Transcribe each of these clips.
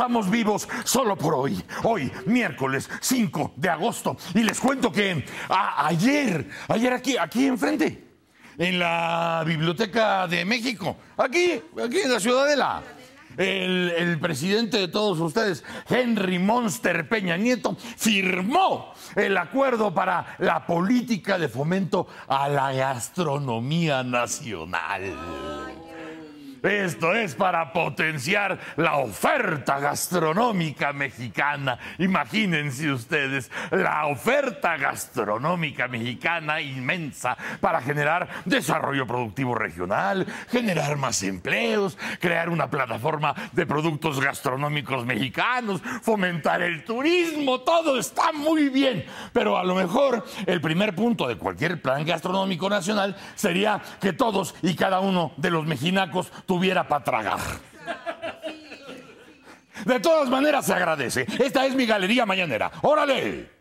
estamos vivos solo por hoy. Hoy, miércoles 5 de agosto. Y les cuento que ayer, ayer aquí, aquí enfrente, en la Biblioteca de México, aquí, aquí en la Ciudadela. El, el, presidente de todos ustedes, Henry Monster Peña Nieto, firmó el acuerdo para la política de fomento a la gastronomía nacional. Esto es para potenciar la oferta gastronómica mexicana. Imagínense ustedes, la oferta gastronómica mexicana inmensa para generar desarrollo productivo regional, generar más empleos, crear una plataforma de productos gastronómicos mexicanos, fomentar el turismo, todo está muy bien. Pero a lo mejor el primer punto de cualquier plan gastronómico nacional sería que todos y cada uno de los mexicanos tuviera para tragar. De todas maneras se agradece. Esta es mi galería mañanera. ¡Órale!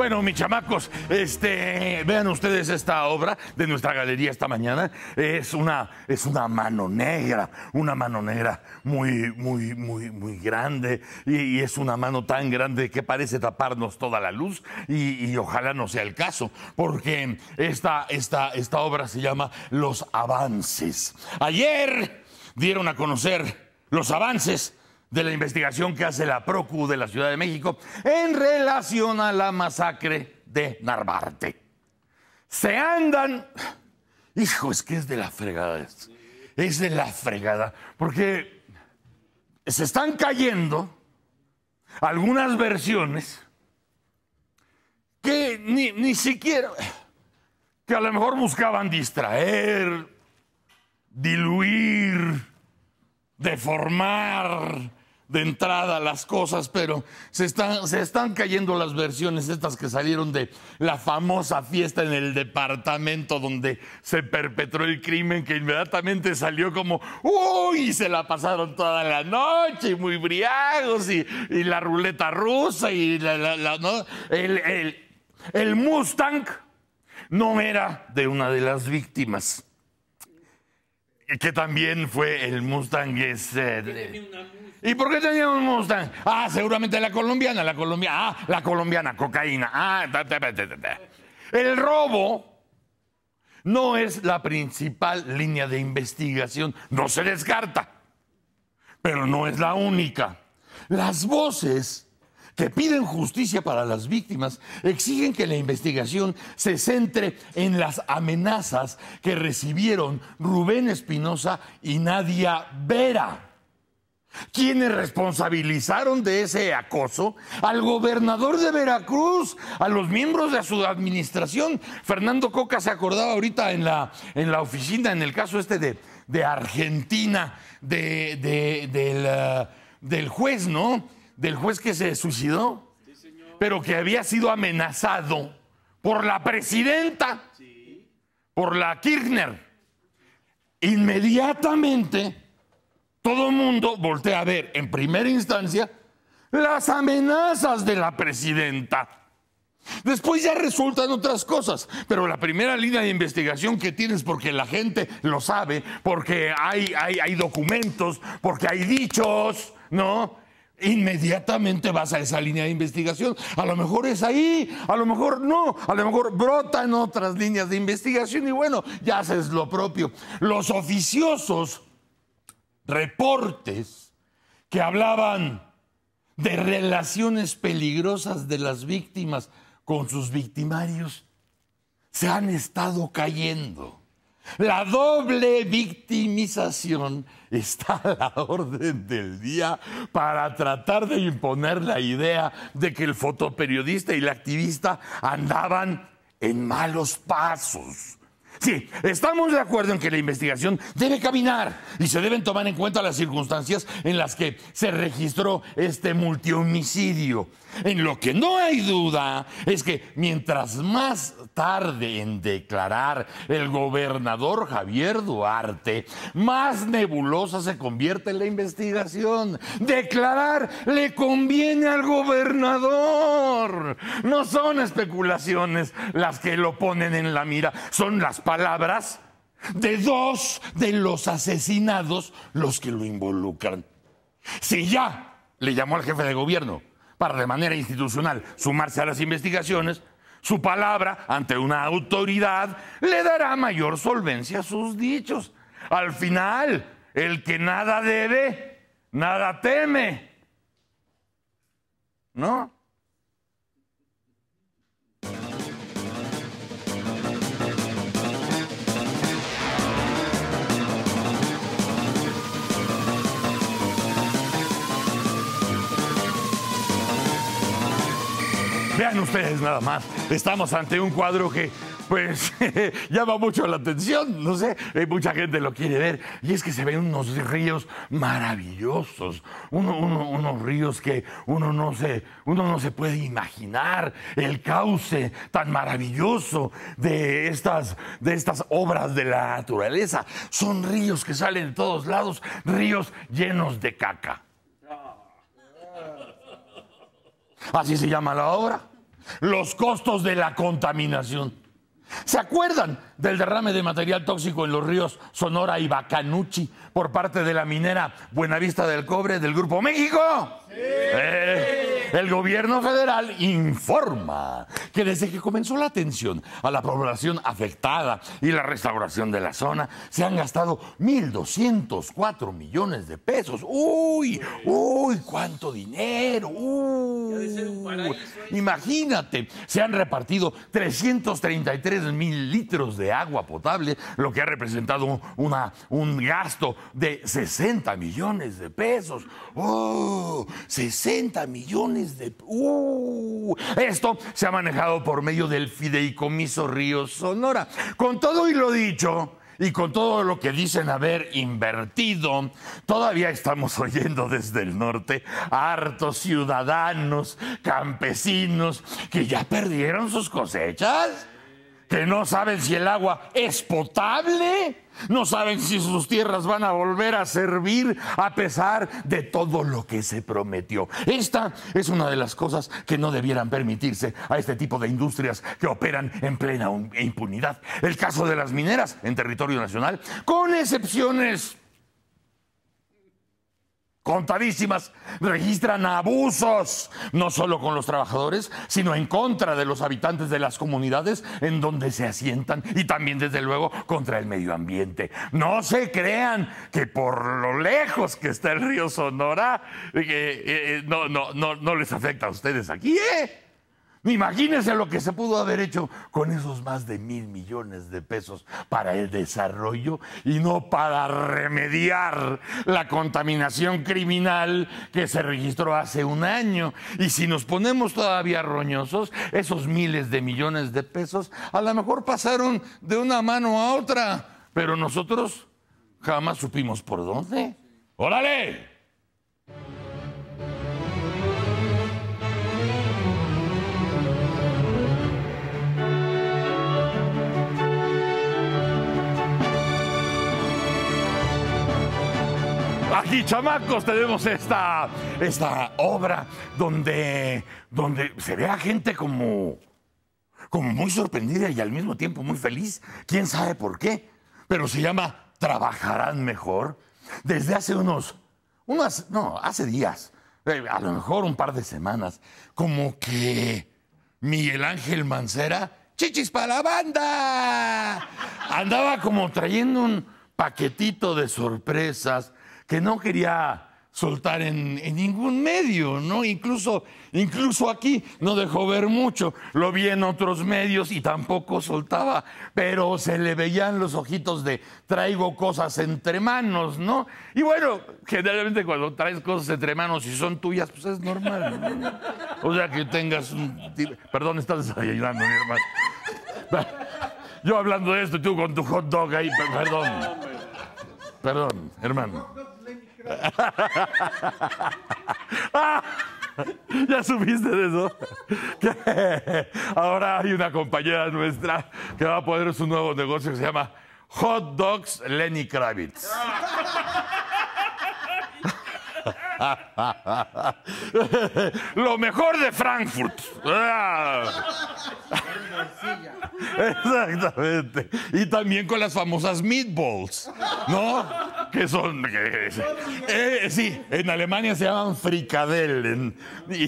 Bueno, mis chamacos, este, vean ustedes esta obra de nuestra galería esta mañana. Es una, es una mano negra, una mano negra muy, muy, muy, muy grande. Y, es una mano tan grande que parece taparnos toda la luz. Y, ojalá no sea el caso, porque esta obra se llama Los Avances. Ayer dieron a conocer los avances de la investigación que hace la Procu de la Ciudad de México en relación a la masacre de Narvarte. Se andan... Hijo, es que es de la fregada. Es, es de la fregada. Porque se están cayendo algunas versiones que ni, ni siquiera, que a lo mejor buscaban distraer, diluir, deformar, de entrada las cosas, pero se están, se están cayendo las versiones estas que salieron de la famosa fiesta en el departamento donde se perpetró el crimen que inmediatamente salió como, uy, y se la pasaron toda la noche, y muy briagos, y, la ruleta rusa, y el, el, el Mustang no era de una de las víctimas que también fue el Mustang. ese ¿Y por qué tenía un Mustang? Ah, seguramente la colombiana, la colombiana, ah, la colombiana, cocaína. Ah, El robo no es la principal línea de investigación, no se descarta, pero no es la única. Las voces que piden justicia para las víctimas, exigen que la investigación se centre en las amenazas que recibieron Rubén Espinosa y Nadia Vera quienes responsabilizaron de ese acoso al gobernador de Veracruz, a los miembros de su administración. Fernando Coca se acordaba ahorita en la, en la oficina, en el caso este de, de Argentina, de, ah, del, juez, ¿no? del juez que se suicidó, pero que había sido amenazado por la presidenta, por la Kirchner. Inmediatamente todo el mundo voltea a ver, en primera instancia, las amenazas de la presidenta. Después ya resultan otras cosas, pero la primera línea de investigación que tienes, porque la gente lo sabe, porque hay, hay, hay documentos, porque hay dichos, ¿no? inmediatamente vas a esa línea de investigación. A lo mejor es ahí, a lo mejor no, a lo mejor brota en otras líneas de investigación y bueno, ya haces lo propio. Los oficiosos reportes que hablaban de relaciones peligrosas de las víctimas con sus victimarios se han estado cayendo. La doble victimización está a la orden del día para tratar de imponer la idea de que el fotoperiodista y la activista andaban en malos pasos. Sí, estamos de acuerdo en que la investigación debe caminar y se deben tomar en cuenta las circunstancias en las que se registró este multihomicidio. En lo que no hay duda es que mientras más tarde en declarar el gobernador Javier Duarte, más nebulosa se convierte en la investigación. Declarar le conviene al gobernador. No son especulaciones las que lo ponen en la mira, son las palabras de dos de los asesinados los que lo involucran. Si ya le llamó al jefe de gobierno para de manera institucional sumarse a las investigaciones, su palabra ante una autoridad le dará mayor solvencia a sus dichos. Al final, el que nada debe, nada teme. ¿No? Vean ustedes nada más, estamos ante un cuadro que pues llama mucho la atención, no sé, eh, mucha gente lo quiere ver, y es que se ven unos ríos maravillosos, unos ríos que uno no, se, uno no se puede imaginar, el cauce tan maravilloso de estas, de estas obras de la naturaleza, son ríos que salen de todos lados, ríos llenos de caca. Así se llama la obra. Los costos de la contaminación. ¿Se acuerdan del derrame de material tóxico en los ríos Sonora y Bacanuchi por parte de la minera Buenavista del Cobre del Grupo México? Sí. Eh, el gobierno federal informa que desde que comenzó la atención a la población afectada y la restauración de la zona, se han gastado 1.204 millones de pesos. ¡Uy! ¡Uy! ¡Cuánto dinero! ¡Uy! ¿eh? Imagínate, se han repartido 333 mil litros de agua potable, lo que ha representado un gasto de 60 millones de pesos. ¡Uy! ¡60 millones! ¡Uh! esto se ha manejado por medio del fideicomiso Río Sonora. Con todo y lo dicho, y con todo lo que dicen haber invertido, todavía estamos oyendo desde el norte hartos ciudadanos, campesinos, que ya perdieron sus cosechas que no saben si el agua es potable, no saben si sus tierras van a volver a servir a pesar de todo lo que se prometió. Esta es una de las cosas que no debieran permitirse a este tipo de industrias que operan en plena impunidad. El caso de las mineras en territorio nacional, con excepciones contadísimas, registran abusos, no solo con los trabajadores, sino en contra de los habitantes de las comunidades en donde se asientan y también, desde luego, contra el medio ambiente. No se crean que por lo lejos que está el río Sonora, eh, eh, eh, no, no, no, no les afecta a ustedes aquí, ¿eh? Imagínense lo que se pudo haber hecho con esos más de mil millones de pesos para el desarrollo y no para remediar la contaminación criminal que se registró hace un año. Y si nos ponemos todavía roñosos, esos miles de millones de pesos a lo mejor pasaron de una mano a otra, pero nosotros jamás supimos por dónde. ¡Órale! Y, chamacos, tenemos esta, esta obra donde, donde se ve a gente como, como muy sorprendida y al mismo tiempo muy feliz. ¿Quién sabe por qué? Pero se llama Trabajarán Mejor. Desde hace unos, unas, no, hace días, eh, a lo mejor un par de semanas, como que Miguel Ángel Mancera, chichis para la banda, andaba como trayendo un paquetito de sorpresas que no quería soltar en, ningún medio, ¿no? Incluso, incluso aquí no dejó ver mucho, lo vi en otros medios y tampoco soltaba, pero se le veían los ojitos de traigo cosas entre manos, ¿no? Y bueno, generalmente cuando traes cosas entre manos y son tuyas, pues es normal. ¿no? O sea, que tengas un... Perdón, estás desayunando, mi hermano. Yo hablando de esto tú con tu hot dog ahí, perdón. Perdón, hermano. ¿Ya supiste de eso? Ahora hay una compañera nuestra que va a poner su nuevo negocio que se llama Hot Dogs Lenny Kravitz. Lo mejor de Frankfurt. Exactamente. Y también con las famosas meatballs, ¿no? que son. eh, sí, en Alemania se llaman fricadellen. Y,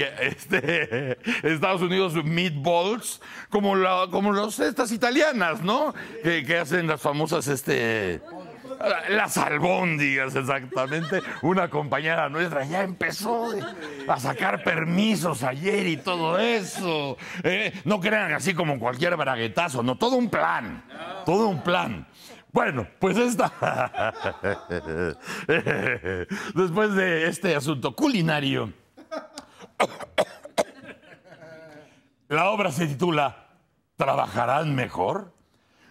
y, este, Estados Unidos, meatballs, como, la, como los, estas italianas, ¿no? Que, hacen las famosas. Este, las albóndigas, exactamente. Una compañera nuestra ya empezó a sacar permisos ayer y todo eso. ¿eh? no crean así como cualquier braguetazo, no, todo un plan. Todo un plan. Bueno, pues está. Después de este asunto culinario, la obra se titula ¿Trabajarán mejor?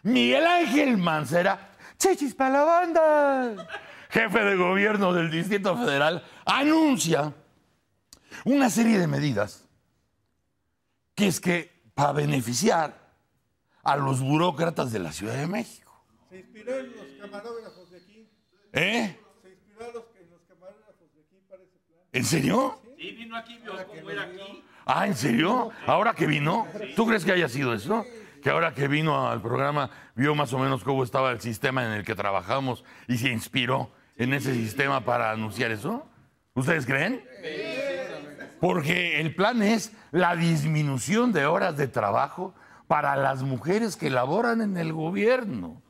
Miguel Ángel Mancera, chichis para la banda, jefe de gobierno del Distrito Federal, anuncia una serie de medidas que es que para beneficiar a los burócratas de la Ciudad de México. Se inspiró en los camarógrafos de aquí. ¿Eh? Se inspiró en los, camarógrafos de aquí para ese plan. ¿En serio? Sí, vino aquí, vio cómo era aquí. Ah, ¿en serio? ¿Ahora que vino? ¿Tú crees que haya sido eso? que ahora que vino al programa vio más o menos cómo estaba el sistema en el que trabajamos y se inspiró en ese sistema para anunciar eso? ¿Ustedes creen? Porque el plan es la disminución de horas de trabajo para las mujeres que laboran en el gobierno.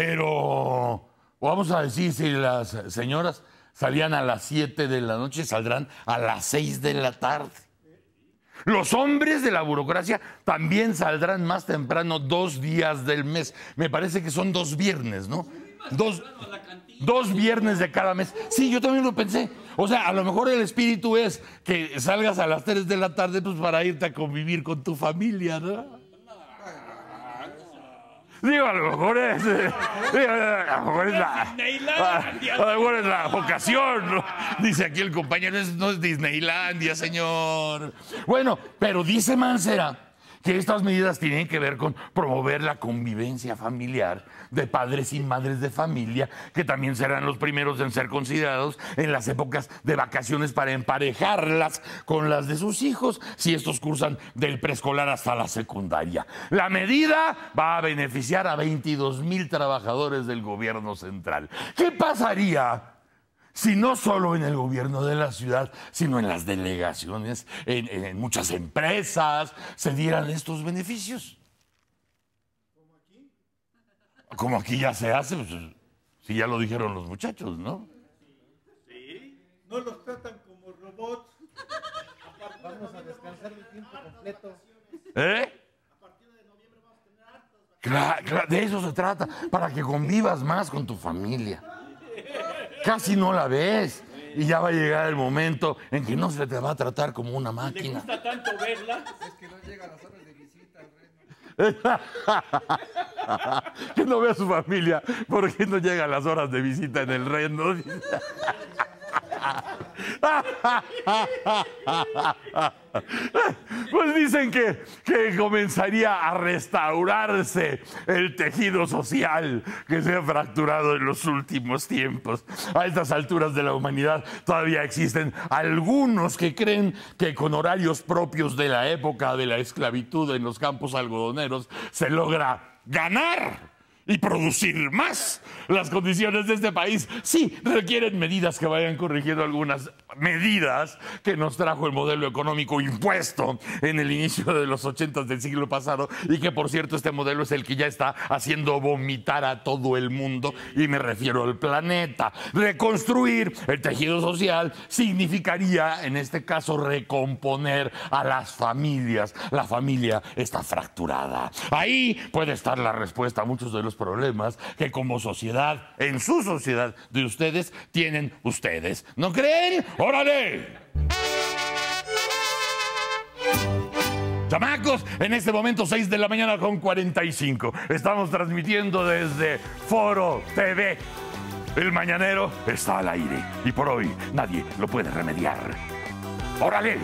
Pero vamos a decir si las señoras salían a las 7 de la noche, saldrán a las 6 de la tarde. Los hombres de la burocracia también saldrán más temprano dos días del mes. Me parece que son dos viernes, ¿no? Dos, viernes de cada mes. Sí, yo también lo pensé. O sea, a lo mejor el espíritu es que salgas a las 3 de la tarde pues, para irte a convivir con tu familia, ¿no? Digo, a lo mejor es. Eh, a lo mejor es la. lo mejor es la vocación. Dice aquí el compañero, no es Disneylandia, señor. Bueno, pero dice Mancera que estas medidas tienen que ver con promover la convivencia familiar de padres y madres de familia, que también serán los primeros en ser considerados en las épocas de vacaciones para emparejarlas con las de sus hijos, si estos cursan del preescolar hasta la secundaria. La medida va a beneficiar a 22 mil trabajadores del gobierno central. ¿Qué pasaría? si no solo en el gobierno de la ciudad, sino en las delegaciones, en, en muchas empresas, se dieran estos beneficios como aquí ya se hace, pues, si ya lo dijeron los muchachos, ¿no? Sí. No los tratan como robots. Vamos a descansar el tiempo completo. ¿Eh? Claro, claro, de eso se trata, para que convivas más con tu familia. Casi no la ves. Y ya va a llegar el momento en que no se te va a tratar como una máquina. Me gusta tanto verla? Es que no llega las horas de visita al que no vea a su familia porque no llega las horas de visita en el reno. Pues dicen que, que, comenzaría a restaurarse el tejido social que se ha fracturado en los últimos tiempos. A estas alturas de la humanidad todavía existen algunos que creen que con horarios propios de la época de la esclavitud en los campos algodoneros se logra ganar y producir más. Las condiciones de este país sí requieren medidas que vayan corrigiendo algunas medidas que nos trajo el modelo económico impuesto en el inicio de los ochentas del siglo pasado y que por cierto este modelo es el que ya está haciendo vomitar a todo el mundo y me refiero al planeta. Reconstruir el tejido social significaría en este caso recomponer a las familias. La familia está fracturada. Ahí puede estar la respuesta muchos de los problemas que como sociedad, en su sociedad de ustedes, tienen ustedes. ¿No creen? ¡Órale! Chamacos, en este momento 6 de la mañana con 45. Estamos transmitiendo desde Foro TV. El mañanero está al aire y por hoy nadie lo puede remediar. ¡Órale!